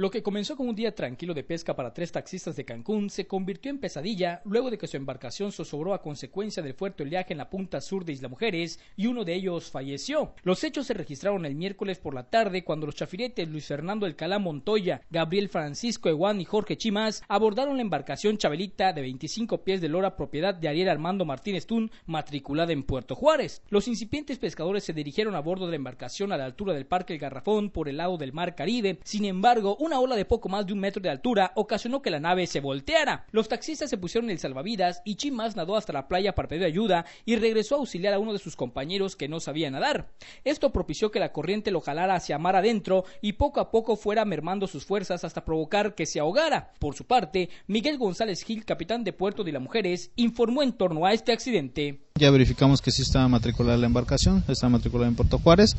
Lo que comenzó con un día tranquilo de pesca para tres taxistas de Cancún se convirtió en pesadilla luego de que su embarcación zozobró a consecuencia del fuerte oleaje en la punta sur de Isla Mujeres y uno de ellos falleció. Los hechos se registraron el miércoles por la tarde cuando los chafiretes Luis Fernando Alcalá Montoya, Gabriel Francisco Eguán y Jorge Chimas abordaron la embarcación Chabelita de 25 pies de lora propiedad de Ariel Armando Martínez Tun, matriculada en Puerto Juárez. Los incipientes pescadores se dirigieron a bordo de la embarcación a la altura del Parque El Garrafón por el lado del Mar Caribe. Sin embargo, una ola de poco más de un metro de altura ocasionó que la nave se volteara. Los taxistas se pusieron el salvavidas y Chimas nadó hasta la playa para pedir ayuda y regresó a auxiliar a uno de sus compañeros que no sabía nadar. Esto propició que la corriente lo jalara hacia mar adentro y poco a poco fuera mermando sus fuerzas hasta provocar que se ahogara. Por su parte, Miguel González Gil, capitán de Puerto de las Mujeres, informó en torno a este accidente. Ya verificamos que sí estaba matriculada la embarcación, está matriculada en Puerto Juárez.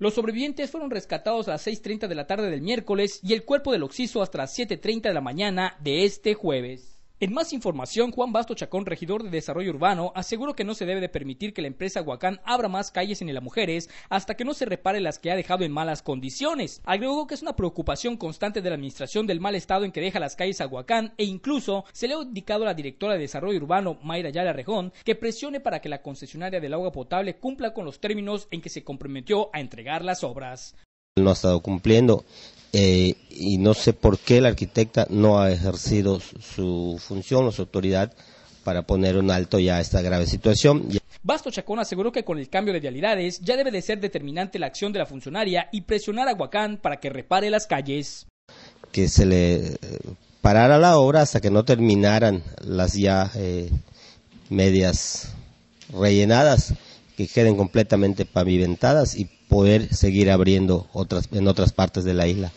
Los sobrevivientes fueron rescatados a las 6.30 de la tarde del miércoles y el cuerpo del occiso hasta las 7.30 de la mañana de este jueves. En más información, Juan Basto Chacón, regidor de Desarrollo Urbano, aseguró que no se debe de permitir que la empresa Huacán abra más calles en las mujeres hasta que no se repare las que ha dejado en malas condiciones. Agregó que es una preocupación constante de la administración del mal estado en que deja las calles a Huacán e incluso se le ha indicado a la directora de Desarrollo Urbano, Mayra Yara Rejón, que presione para que la concesionaria del agua potable cumpla con los términos en que se comprometió a entregar las obras no ha estado cumpliendo eh, y no sé por qué la arquitecta no ha ejercido su función o su autoridad para poner un alto ya a esta grave situación. Basto Chacón aseguró que con el cambio de vialidades ya debe de ser determinante la acción de la funcionaria y presionar a Huacán para que repare las calles. Que se le eh, parara la obra hasta que no terminaran las ya eh, medias rellenadas, que queden completamente pavimentadas y poder seguir abriendo otras, en otras partes de la isla.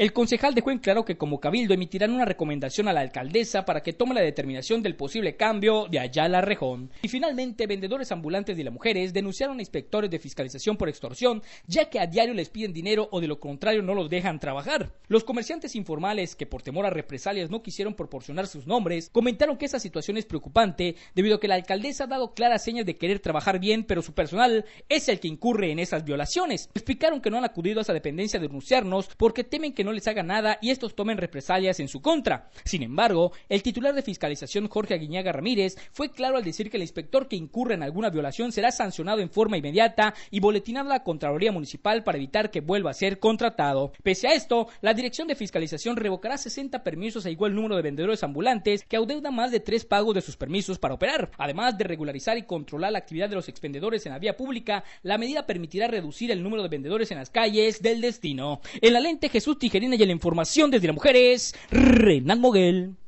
El concejal dejó en claro que como cabildo emitirán una recomendación a la alcaldesa para que tome la determinación del posible cambio de la Rejón. Y finalmente, vendedores ambulantes de las mujeres denunciaron a inspectores de fiscalización por extorsión, ya que a diario les piden dinero o de lo contrario no los dejan trabajar. Los comerciantes informales que por temor a represalias no quisieron proporcionar sus nombres, comentaron que esa situación es preocupante debido a que la alcaldesa ha dado claras señas de querer trabajar bien, pero su personal es el que incurre en esas violaciones. Explicaron que no han acudido a esa dependencia a denunciarnos porque temen que no no les haga nada y estos tomen represalias en su contra. Sin embargo, el titular de fiscalización Jorge Aguiñaga Ramírez fue claro al decir que el inspector que incurra en alguna violación será sancionado en forma inmediata y boletinado a la Contraloría Municipal para evitar que vuelva a ser contratado. Pese a esto, la Dirección de Fiscalización revocará 60 permisos a e igual número de vendedores ambulantes que adeudan más de tres pagos de sus permisos para operar. Además de regularizar y controlar la actividad de los expendedores en la vía pública, la medida permitirá reducir el número de vendedores en las calles del destino. En la lente Jesús Tijer y la información desde las mujeres, Renan Moguel.